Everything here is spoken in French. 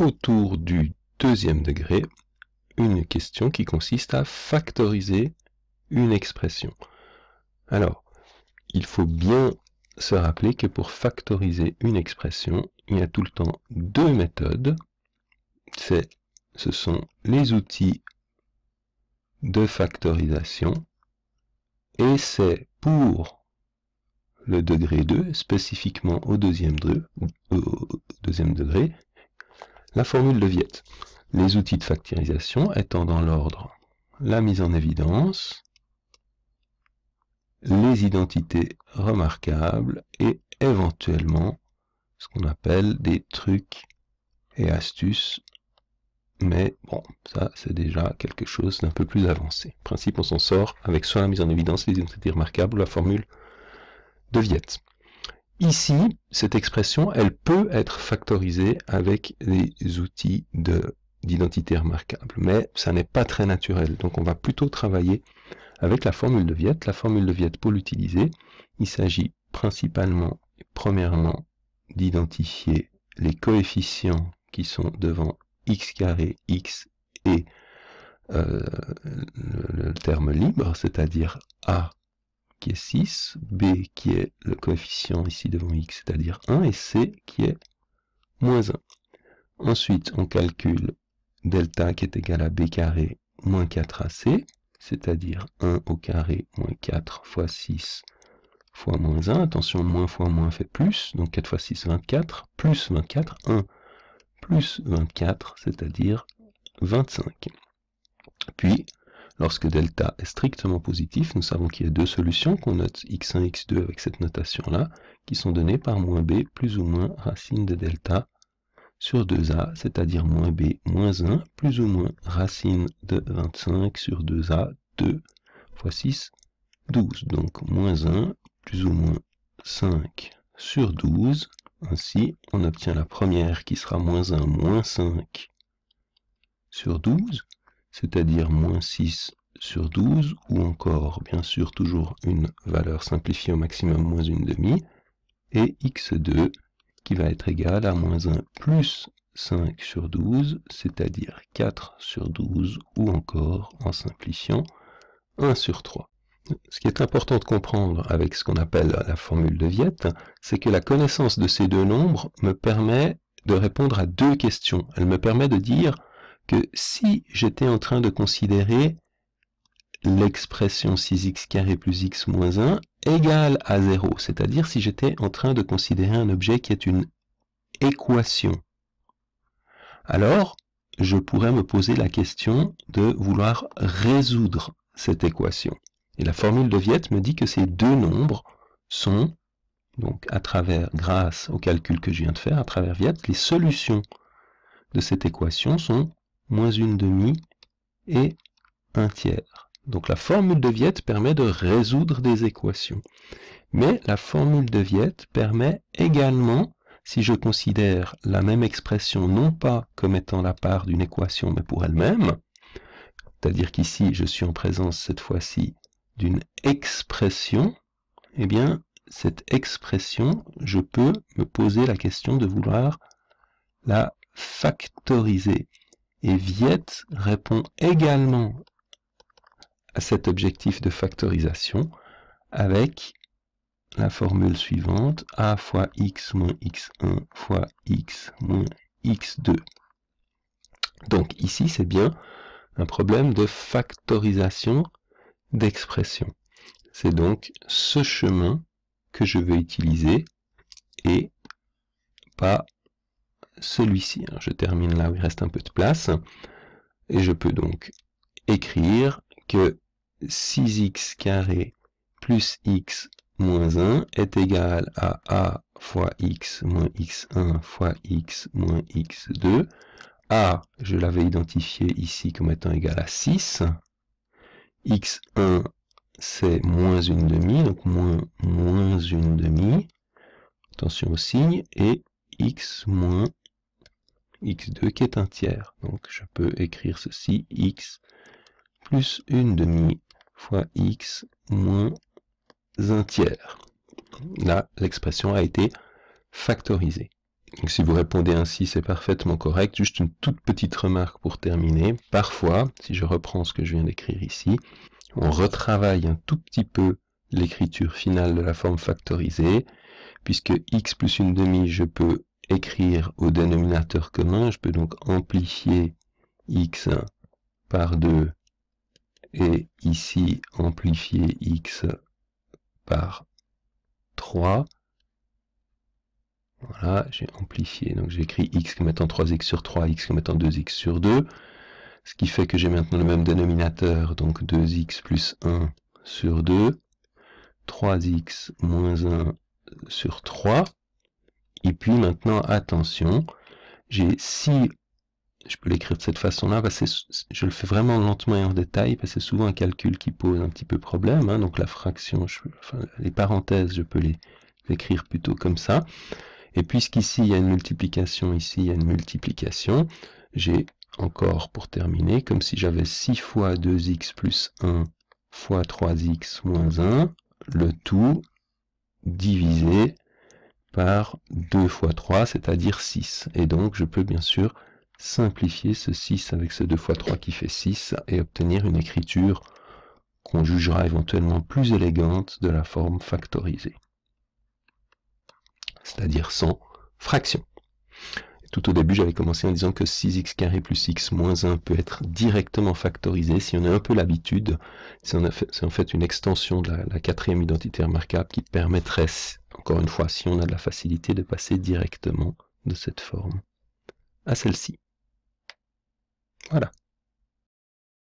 autour du deuxième degré une question qui consiste à factoriser une expression. Alors, il faut bien se rappeler que pour factoriser une expression, il y a tout le temps deux méthodes. Ce sont les outils de factorisation et c'est pour le degré 2, spécifiquement au deuxième, au deuxième degré, la formule de Viette. Les outils de factorisation étant dans l'ordre la mise en évidence, les identités remarquables et éventuellement ce qu'on appelle des trucs et astuces. Mais bon, ça c'est déjà quelque chose d'un peu plus avancé. principe, on s'en sort avec soit la mise en évidence, les identités remarquables ou la formule de Viette. Ici, cette expression, elle peut être factorisée avec des outils d'identité remarquable, mais ça n'est pas très naturel. Donc on va plutôt travailler avec la formule de Viette. La formule de Viette, pour l'utiliser, il s'agit principalement, premièrement, d'identifier les coefficients qui sont devant x carré, x et euh, le terme libre, c'est-à-dire a qui est 6, B qui est le coefficient ici devant X, c'est-à-dire 1, et C qui est moins 1. Ensuite, on calcule delta qui est égal à B carré moins 4AC, c'est-à-dire 1 au carré moins 4 fois 6 fois moins 1. Attention, moins fois moins fait plus, donc 4 fois 6, 24, plus 24, 1 plus 24, c'est-à-dire 25. Puis, Lorsque delta est strictement positif, nous savons qu'il y a deux solutions qu'on note x1, x2 avec cette notation-là, qui sont données par moins b plus ou moins racine de delta sur 2a, c'est-à-dire moins b moins 1, plus ou moins racine de 25 sur 2a, 2 fois 6, 12. Donc moins 1, plus ou moins 5 sur 12. Ainsi, on obtient la première qui sera moins 1, moins 5 sur 12, c'est-à-dire moins 6 sur 12, ou encore, bien sûr, toujours une valeur simplifiée au maximum, moins une demi, et x2, qui va être égal à moins 1 plus 5 sur 12, c'est-à-dire 4 sur 12, ou encore, en simplifiant, 1 sur 3. Ce qui est important de comprendre avec ce qu'on appelle la formule de Viette, c'est que la connaissance de ces deux nombres me permet de répondre à deux questions. Elle me permet de dire que si j'étais en train de considérer l'expression 6x carré plus x moins 1 égale à 0, c'est-à-dire si j'étais en train de considérer un objet qui est une équation, alors je pourrais me poser la question de vouloir résoudre cette équation. Et la formule de Viette me dit que ces deux nombres sont, donc à travers, grâce au calcul que je viens de faire, à travers Viette, les solutions de cette équation sont moins une demi et un tiers. Donc la formule de Viette permet de résoudre des équations. Mais la formule de Viette permet également, si je considère la même expression non pas comme étant la part d'une équation mais pour elle-même, c'est-à-dire qu'ici je suis en présence cette fois-ci d'une expression, eh bien cette expression, je peux me poser la question de vouloir la factoriser. Et Viette répond également à cet objectif de factorisation avec la formule suivante, a fois x moins x1 fois x moins x2. Donc ici, c'est bien un problème de factorisation d'expression. C'est donc ce chemin que je veux utiliser et pas celui-ci. Hein, je termine là où il reste un peu de place. Et je peux donc écrire que 6x carré plus x moins 1 est égal à a fois x moins x1 fois x moins x2. a, je l'avais identifié ici comme étant égal à 6. x1, c'est moins une demi, donc moins moins une demi. Attention au signe. Et x moins x2 qui est un tiers. Donc je peux écrire ceci, x plus une demi fois x moins un tiers. Là, l'expression a été factorisée. Donc si vous répondez ainsi, c'est parfaitement correct. Juste une toute petite remarque pour terminer. Parfois, si je reprends ce que je viens d'écrire ici, on retravaille un tout petit peu l'écriture finale de la forme factorisée, puisque x plus une demi, je peux écrire au dénominateur commun, je peux donc amplifier x par 2 et ici amplifier x par 3. Voilà, j'ai amplifié. Donc j'écris x comme étant 3x sur 3, x comme étant 2x sur 2. Ce qui fait que j'ai maintenant le même dénominateur, donc 2x plus 1 sur 2, 3x moins 1 sur 3. Et puis maintenant, attention, j'ai si je peux l'écrire de cette façon-là, je le fais vraiment lentement et en détail, parce que c'est souvent un calcul qui pose un petit peu problème. Hein, donc la fraction, les parenthèses, je peux les écrire plutôt comme ça. Et puisqu'ici, il y a une multiplication, ici, il y a une multiplication, j'ai encore, pour terminer, comme si j'avais 6 fois 2x plus 1 fois 3x moins 1, le tout divisé par 2 fois 3, c'est-à-dire 6. Et donc, je peux bien sûr simplifier ce 6 avec ce 2 fois 3 qui fait 6 et obtenir une écriture qu'on jugera éventuellement plus élégante de la forme factorisée, c'est-à-dire sans fraction. Tout au début, j'avais commencé en disant que 6x 2 plus x moins 1 peut être directement factorisé si on a un peu l'habitude. C'est en fait une extension de la, quatrième identité remarquable qui permettrait, encore une fois, si on a de la facilité, de passer directement de cette forme à celle-ci. Voilà.